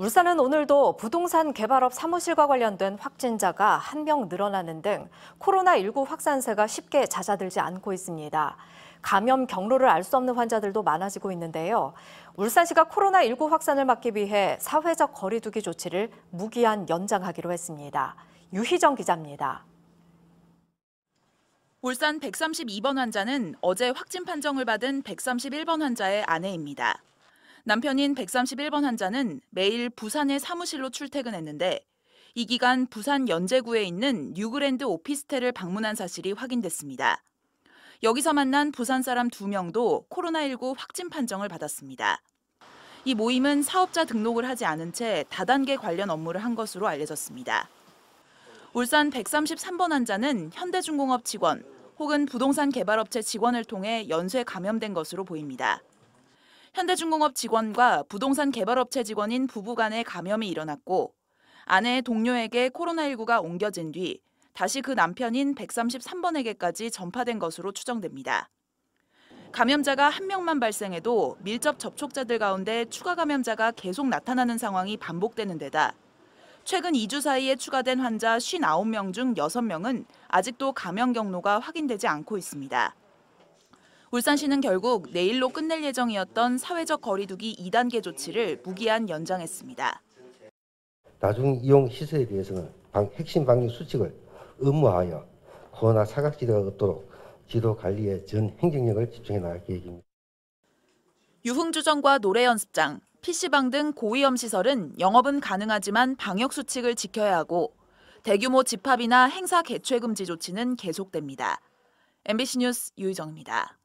울산은 오늘도 부동산 개발업 사무실과 관련된 확진자가 한 명 늘어나는 등 코로나19 확산세가 쉽게 잦아들지 않고 있습니다. 감염 경로를 알 수 없는 환자들도 많아지고 있는데요. 울산시가 코로나19 확산을 막기 위해 사회적 거리두기 조치를 무기한 연장하기로 했습니다. 유희정 기자입니다. 울산 132번 환자는 어제 확진 판정을 받은 131번 환자의 아내입니다. 남편인 131번 환자는 매일 부산의 사무실로 출퇴근했는데 이 기간 부산 연제구에 있는 뉴그랜드 오피스텔을 방문한 사실이 확인됐습니다. 여기서 만난 부산 사람 2명도 코로나19 확진 판정을 받았습니다. 이 모임은 사업자 등록을 하지 않은 채 다단계 관련 업무를 한 것으로 알려졌습니다. 울산 133번 환자는 현대중공업 직원 혹은 부동산 개발업체 직원을 통해 연쇄 감염된 것으로 보입니다. 현대중공업 직원과 부동산 개발업체 직원인 부부 간의 감염이 일어났고 아내의 동료에게 코로나19가 옮겨진 뒤 다시 그 남편인 133번에게까지 전파된 것으로 추정됩니다. 감염자가 한 명만 발생해도 밀접 접촉자들 가운데 추가 감염자가 계속 나타나는 상황이 반복되는 데다 최근 2주 사이에 추가된 환자 59명 중 6명은 아직도 감염 경로가 확인되지 않고 있습니다. 울산시는 결국 내일로 끝낼 예정이었던 사회적 거리두기 2단계 조치를 무기한 연장했습니다. 나중 이용 시설에 대해서는 방, 핵심 방역 수칙을 의무화하여 코로나 사각지대가 없도록 지도 관리에 전 행정력을 집중해 나갈 계획입니다. 유흥주점과 노래 연습장, PC방 등 고위험 시설은 영업은 가능하지만 방역 수칙을 지켜야 하고 대규모 집합이나 행사 개최 금지 조치는 계속됩니다. MBC 뉴스 유희정입니다.